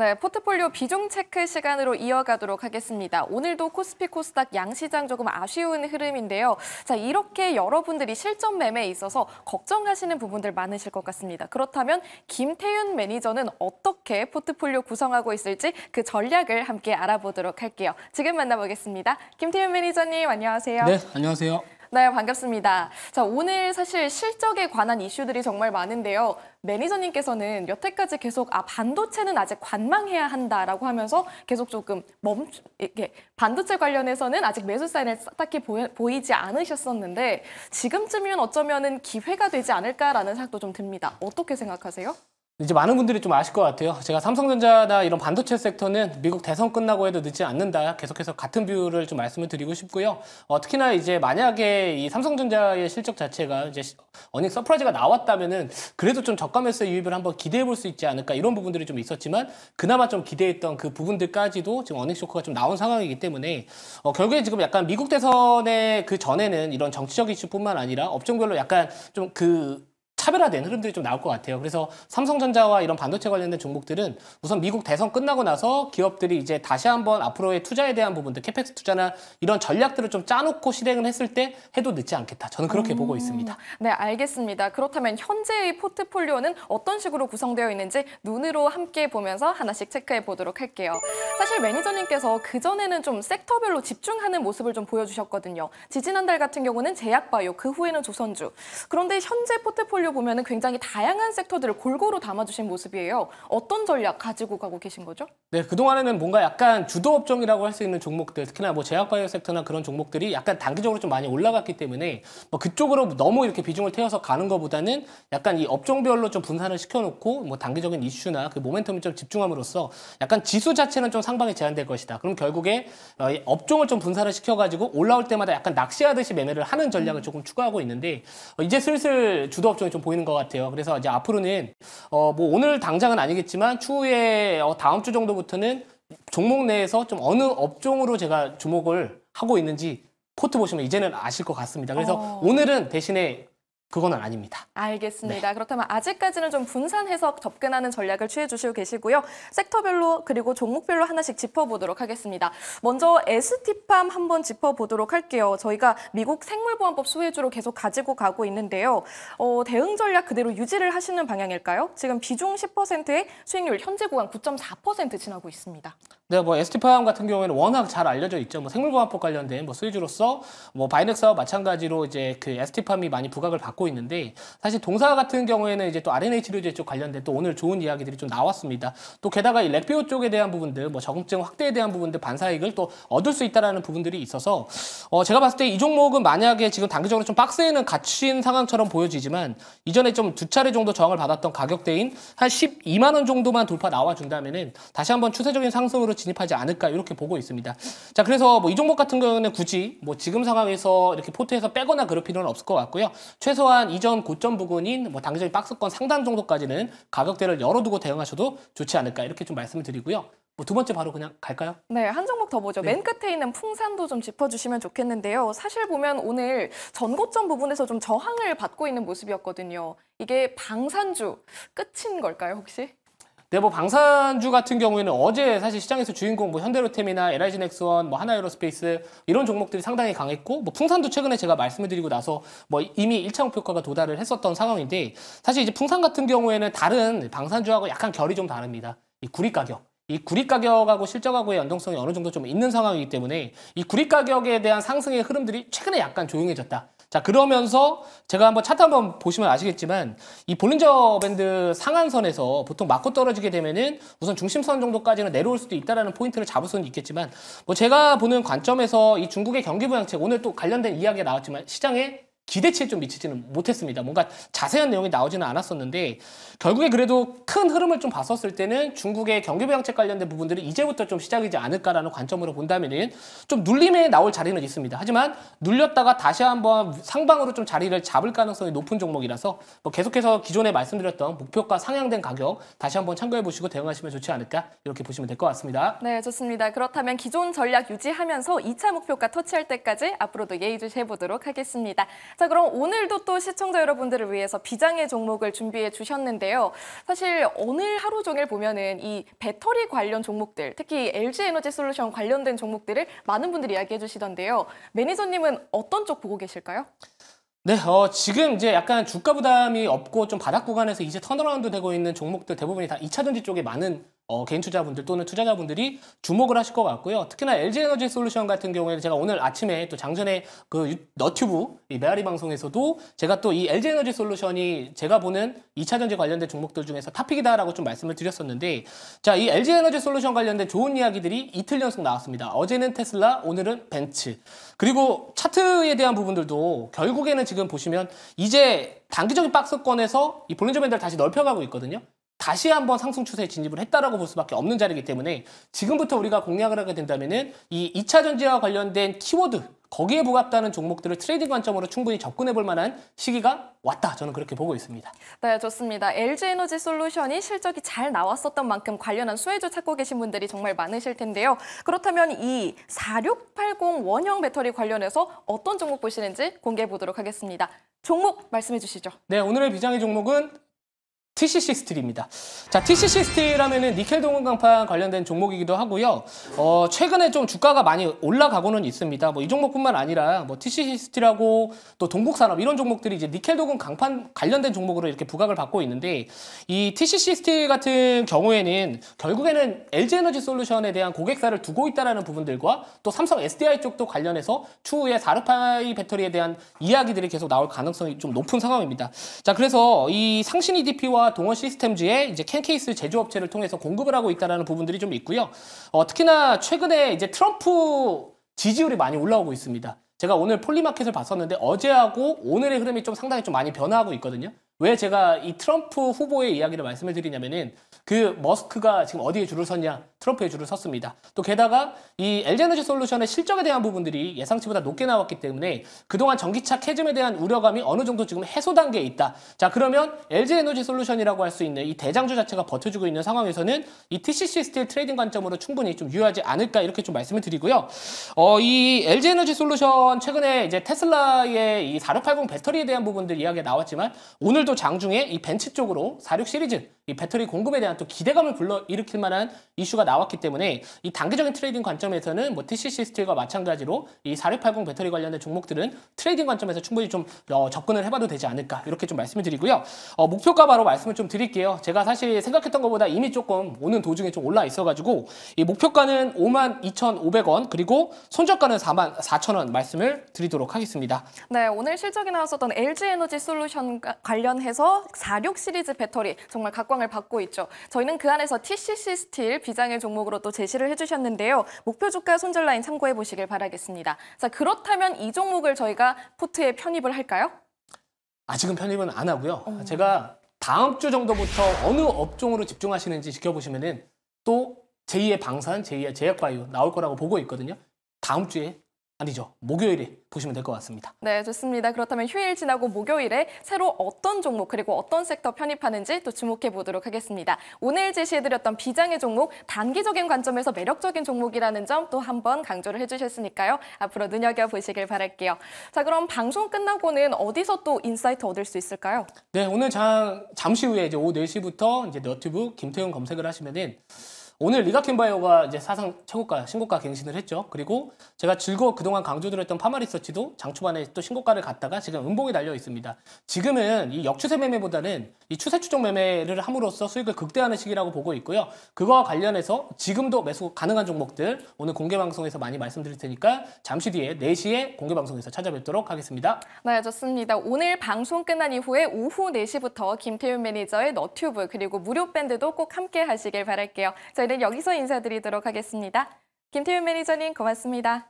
네, 포트폴리오 비중 체크 시간으로 이어가도록 하겠습니다. 오늘도 코스피 코스닥 양시장 조금 아쉬운 흐름인데요. 자, 이렇게 여러분들이 실전 매매에 있어서 걱정하시는 부분들 많으실 것 같습니다. 그렇다면 김태윤 매니저는 어떻게 포트폴리오 구성하고 있을지 그 전략을 함께 알아보도록 할게요. 지금 만나보겠습니다. 김태윤 매니저님 안녕하세요. 네, 안녕하세요. 네, 반갑습니다. 자, 오늘 사실 실적에 관한 이슈들이 정말 많은데요. 매니저님께서는 여태까지 계속 아 반도체는 아직 관망해야 한다라고 하면서 계속 조금 멈추 이게 반도체 관련해서는 아직 매수 사인을 딱히 보이, 지 않으셨었는데 지금쯤이면 어쩌면은 기회가 되지 않을까라는 생각도 좀 듭니다. 어떻게 생각하세요? 이제 많은 분들이 좀 아실 것 같아요. 제가 삼성전자나 이런 반도체 섹터는 미국 대선 끝나고 해도 늦지 않는다. 계속해서 같은 뷰를 좀 말씀을 드리고 싶고요. 어, 특히나 이제 만약에 이 삼성전자의 실적 자체가 이제 어닝 서프라이즈가 나왔다면은 그래도 좀 저가 매수 유입을 한번 기대해 볼 수 있지 않을까 이런 부분들이 좀 있었지만 그나마 좀 기대했던 그 부분들까지도 지금 어닝 쇼크가 좀 나온 상황이기 때문에 어, 결국에 지금 약간 미국 대선의 그 전에는 이런 정치적 이슈뿐만 아니라 업종별로 약간 좀그 차별화된 흐름들이 좀 나올 것 같아요. 그래서 삼성전자와 이런 반도체 관련된 종목들은 우선 미국 대선 끝나고 나서 기업들이 이제 다시 한번 앞으로의 투자에 대한 부분들, 캐펙스 투자나 이런 전략들을 좀 짜놓고 실행을 했을 때 해도 늦지 않겠다. 저는 그렇게 음, 보고 있습니다. 네, 알겠습니다. 그렇다면 현재의 포트폴리오는 어떤 식으로 구성되어 있는지 눈으로 함께 보면서 하나씩 체크해 보도록 할게요. 사실 매니저님께서 그전에는 좀 섹터별로 집중하는 모습을 좀 보여주셨거든요. 지지난달 같은 경우는 제약바이오, 그 후에는 조선주. 그런데 현재 포트폴리오 보면 굉장히 다양한 섹터들을 골고루 담아주신 모습이에요. 어떤 전략 가지고 가고 계신 거죠? 네, 그동안에는 뭔가 약간 주도업종이라고 할 수 있는 종목들, 특히나 뭐 제약바이오 섹터나 그런 종목들이 약간 단기적으로 좀 많이 올라갔기 때문에 뭐 그쪽으로 너무 이렇게 비중을 태워서 가는 것보다는 약간 이 업종별로 좀 분산을 시켜놓고 뭐 단기적인 이슈나 그 모멘텀을 좀 집중함으로써 약간 지수 자체는 좀 상방에 제한될 것이다. 그럼 결국에 어, 업종을 좀 분산을 시켜가지고 올라올 때마다 약간 낚시하듯이 매매를 하는 전략을 조금 추가하고 있는데 어, 이제 슬슬 주도업종이 좀좀 보이는 것 같아요. 그래서 이제 앞으로는 어, 뭐 오늘 당장은 아니겠지만 추후에 어, 다음 주 정도부터는 종목 내에서 좀 어느 업종으로 제가 주목을 하고 있는지 포트 보시면 이제는 아실 것 같습니다. 그래서 어... 오늘은 대신에 그건 아닙니다. 알겠습니다. 네. 그렇다면 아직까지는 좀 분산해서 접근하는 전략을 취해 주시고 계시고요. 섹터별로 그리고 종목별로 하나씩 짚어보도록 하겠습니다. 먼저 에스팜 한번 짚어보도록 할게요. 저희가 미국 생물보안법 소외주로 계속 가지고 가고 있는데요. 어, 대응 전략 그대로 유지를 하시는 방향일까요? 지금 비중 10%에 수익률 현재 구간 9.4% 지나고 있습니다. 근데 뭐 s t 티팜 같은 경우에는 워낙 잘 알려져 있죠. 뭐 생물보안법 관련된 뭐 수의주로서 뭐 바이넥스와 마찬가지로 이제 그 s t 티팜이 많이 부각을 받고 있는데 사실 동사 같은 경우에는 이제 또 RNA 치료제 쪽 관련된 또 오늘 좋은 이야기들이 좀 나왔습니다. 또 게다가 이 렉비오 쪽에 대한 부분들 뭐 적응증 확대에 대한 부분들 반사익을 또 얻을 수 있다라는 부분들이 있어서 어 제가 봤을 때 이 종목은 만약에 지금 단기적으로 좀 박스에는 갇힌 상황처럼 보여지지만 이전에 좀 두 차례 정도 저항을 받았던 가격대인 한 12만 원 정도만 돌파 나와 준다면은 다시 한번 추세적인 상승으로 진입하지 않을까 이렇게 보고 있습니다. 자 그래서 뭐이 종목 같은 경우는 굳이 뭐 지금 상황에서 이렇게 포트에서 빼거나 그럴 필요는 없을 것 같고요. 최소한 이전 고점 부근인 뭐당장 박스권 상단 정도까지는 가격대를 열어두고 대응하셔도 좋지 않을까 이렇게 좀 말씀을 드리고요. 뭐 두 번째 바로 그냥 갈까요? 네, 한 종목 더 보죠. 네. 맨 끝에 있는 풍산도 좀 짚어주시면 좋겠는데요. 사실 보면 오늘 전고점 부분에서 좀 저항을 받고 있는 모습이었거든요. 이게 방산주 끝인 걸까요, 혹시? 근데 네, 뭐 방산주 같은 경우에는 어제 사실 시장에서 주인공 뭐 현대로템이나 LIG넥스원, 뭐 하나에로스페이스 어 이런 종목들이 상당히 강했고 뭐 풍산도 최근에 제가 말씀을 드리고 나서 뭐 이미 1차 목표가가 도달을 했었던 상황인데 사실 이제 풍산 같은 경우에는 다른 방산주하고 약간 결이 좀 다릅니다. 이 구리 가격. 이 구리 가격하고 실적하고의 연동성이 어느 정도 좀 있는 상황이기 때문에 이 구리 가격에 대한 상승의 흐름들이 최근에 약간 조용해졌다. 자 그러면서 제가 한번 차트 한번 보시면 아시겠지만 이 볼린저 밴드 상한선에서 보통 맞고 떨어지게 되면은 우선 중심선 정도까지는 내려올 수도 있다라는 포인트를 잡을 수는 있겠지만 뭐 제가 보는 관점에서 이 중국의 경기 부양책 오늘 또 관련된 이야기가 나왔지만 시장에 기대치에 좀 미치지는 못했습니다. 뭔가 자세한 내용이 나오지는 않았었는데 결국에 그래도 큰 흐름을 좀 봤었을 때는 중국의 경기 부양책 관련된 부분들이 이제부터 좀 시작이지 않을까라는 관점으로 본다면은 좀 눌림에 나올 자리는 있습니다. 하지만 눌렸다가 다시 한번 상방으로 좀 자리를 잡을 가능성이 높은 종목이라서 뭐 계속해서 기존에 말씀드렸던 목표가 상향된 가격 다시 한번 참고해 보시고 대응하시면 좋지 않을까 이렇게 보시면 될 것 같습니다. 네, 좋습니다. 그렇다면 기존 전략 유지하면서 2차 목표가 터치할 때까지 앞으로도 예의주시해 보도록 하겠습니다. 자, 그럼 오늘도 또 시청자 여러분들을 위해서 비장의 종목을 준비해 주셨는데요. 사실 오늘 하루 종일 보면은 이 배터리 관련 종목들, 특히 LG 에너지 솔루션 관련된 종목들을 많은 분들이 이야기해 주시던데요. 매니저님은 어떤 쪽 보고 계실까요? 네, 어, 지금 이제 약간 주가 부담이 없고 좀 바닥 구간에서 이제 턴어라운드 되고 있는 종목들 대부분이 다 2차 전지 쪽에 많은 어, 개인 투자분들 또는 투자자분들이 주목을 하실 것 같고요. 특히나 LG 에너지 솔루션 같은 경우에는 제가 오늘 아침에 또 장전에 그 너튜브 이 메아리 방송에서도 제가 또 이 LG 에너지 솔루션이 제가 보는 2차 전지 관련된 종목들 중에서 탑픽이다라고 좀 말씀을 드렸었는데 자, 이 LG 에너지 솔루션 관련된 좋은 이야기들이 이틀 연속 나왔습니다. 어제는 테슬라, 오늘은 벤츠. 그리고 차트에 대한 부분들도 결국에는 지금 보시면 이제 단기적인 박스권에서 이볼린 조맨들 다시 넓혀가고 있거든요. 다시 한번 상승 추세에 진입을 했다라고 볼 수밖에 없는 자리이기 때문에 지금부터 우리가 공략을 하게 된다면은 이 2차 전지와 관련된 키워드 거기에 부합되는 종목들을 트레이딩 관점으로 충분히 접근해 볼 만한 시기가 왔다. 저는 그렇게 보고 있습니다. 네, 좋습니다. LG에너지 솔루션이 실적이 잘 나왔었던 만큼 관련한 수혜주 찾고 계신 분들이 정말 많으실 텐데요. 그렇다면 이 4680 원형 배터리 관련해서 어떤 종목 보시는지 공개해 보도록 하겠습니다. 종목 말씀해 주시죠. 네, 오늘의 비장의 종목은 TCC 스틸입니다. 자, TCC 스틸 하면은 니켈 동은 강판 관련된 종목이기도 하고요. 어, 최근에 좀 주가가 많이 올라가고는 있습니다. 뭐 이 종목뿐만 아니라 뭐 TCC 스틸하고 또 동북산업 이런 종목들이 이제 니켈 동은 강판 관련된 종목으로 이렇게 부각을 받고 있는데 이 TCC 스틸 같은 경우에는 결국에는 LG 에너지 솔루션에 대한 고객사를 두고 있다라는 부분들과 또 삼성 SDI 쪽도 관련해서 추후에 4루파이 배터리에 대한 이야기들이 계속 나올 가능성이 좀 높은 상황입니다. 자, 그래서 이 상신 EDP와 컴퓨터 동원 시스템즈에 이제 캔 케이스 제조업체를 통해서 공급을 하고 있다는 부분들이 좀 있고요. 어, 특히나 최근에 이제 트럼프 지지율이 많이 올라오고 있습니다. 제가 오늘 폴리마켓을 봤었는데 어제하고 오늘의 흐름이 좀 상당히 좀 많이 변화하고 있거든요. 왜 제가 이 트럼프 후보의 이야기를 말씀을 드리냐면은 그 머스크가 지금 어디에 줄을 섰냐 트럼프의 줄을 섰습니다. 또 게다가 이 LG에너지 솔루션의 실적에 대한 부분들이 예상치보다 높게 나왔기 때문에 그동안 전기차 캐즘에 대한 우려감이 어느 정도 지금 해소 단계에 있다. 자 그러면 LG에너지 솔루션이라고 할 수 있는 이 대장주 자체가 버텨주고 있는 상황에서는 이 TCC 스틸 트레이딩 관점으로 충분히 좀 유효하지 않을까 이렇게 좀 말씀을 드리고요. 어, 이 LG에너지 솔루션 최근에 이제 테슬라의 이 4680 배터리에 대한 부분들 이야기가 나왔지만 오늘도 장중에 이 벤츠 쪽으로 46 시리즈 이 배터리 공급에 대한 또 기대감을 불러일으킬 만한 이슈가 나왔기 때문에 이 단기적인 트레이딩 관점에서는 뭐 TCC 스틸과 마찬가지로 이 4680 배터리 관련된 종목들은 트레이딩 관점에서 충분히 좀 어, 접근을 해봐도 되지 않을까 이렇게 좀 말씀을 드리고요. 어, 목표가 바로 말씀을 좀 드릴게요. 제가 사실 생각했던 것보다 이미 조금 오는 도중에 좀 올라 있어가지고 이 목표가는 52,500원 그리고 손절가는 44,000원 말씀을 드리도록 하겠습니다. 네, 오늘 실적이 나왔었던 LG 에너지 솔루션 관련해서 46 시리즈 배터리 정말 각광 인정을 받고 있죠. 저희는 그 안에서 TCC 스틸 비장의 종목으로 또 제시를 해주셨는데요. 목표 주가 손절 라인 참고해 보시길 바라겠습니다. 자 그렇다면 이 종목을 저희가 포트에 편입을 할까요? 아직은 편입은 안 하고요. 어... 제가 다음 주 정도부터 어느 업종으로 집중하시는지 지켜보시면은 또 제2의 방산, 제2의 제약과유 나올 거라고 보고 있거든요. 다음 주에 아니죠. 목요일에 보시면 될 것 같습니다. 네, 좋습니다. 그렇다면 휴일 지나고 목요일에 새로 어떤 종목 그리고 어떤 섹터 편입하는지 또 주목해 보도록 하겠습니다. 오늘 제시해드렸던 비장의 종목, 단기적인 관점에서 매력적인 종목이라는 점 또 한번 강조를 해주셨으니까요. 앞으로 눈여겨보시길 바랄게요. 자, 그럼 방송 끝나고는 어디서 또 인사이트 얻을 수 있을까요? 네, 오늘 자, 잠시 후에 이제 오후 4시부터 이제 너튜브 김태훈 검색을 하시면은 오늘 리가캔바이오가 이제 사상 최고가 신고가 갱신을 했죠. 그리고 제가 즐거워 그동안 강조드렸던 파마리서치도 장 초반에 또 신고가를 갔다가 지금 음봉이 달려 있습니다. 지금은 이 역추세 매매보다는 이 추세 추종 매매를 함으로써 수익을 극대화하는 시기라고 보고 있고요. 그거와 관련해서 지금도 매수 가능한 종목들 오늘 공개 방송에서 많이 말씀드릴 테니까 잠시 뒤에 4시에 공개 방송에서 찾아뵙도록 하겠습니다. 네, 좋습니다. 오늘 방송 끝난 이후에 오후 4시부터 김태윤 매니저의 너튜브 그리고 무료 밴드도 꼭 함께 하시길 바랄게요. 저희 오늘은 여기서 인사드리도록 하겠습니다. 김태윤 매니저님 고맙습니다.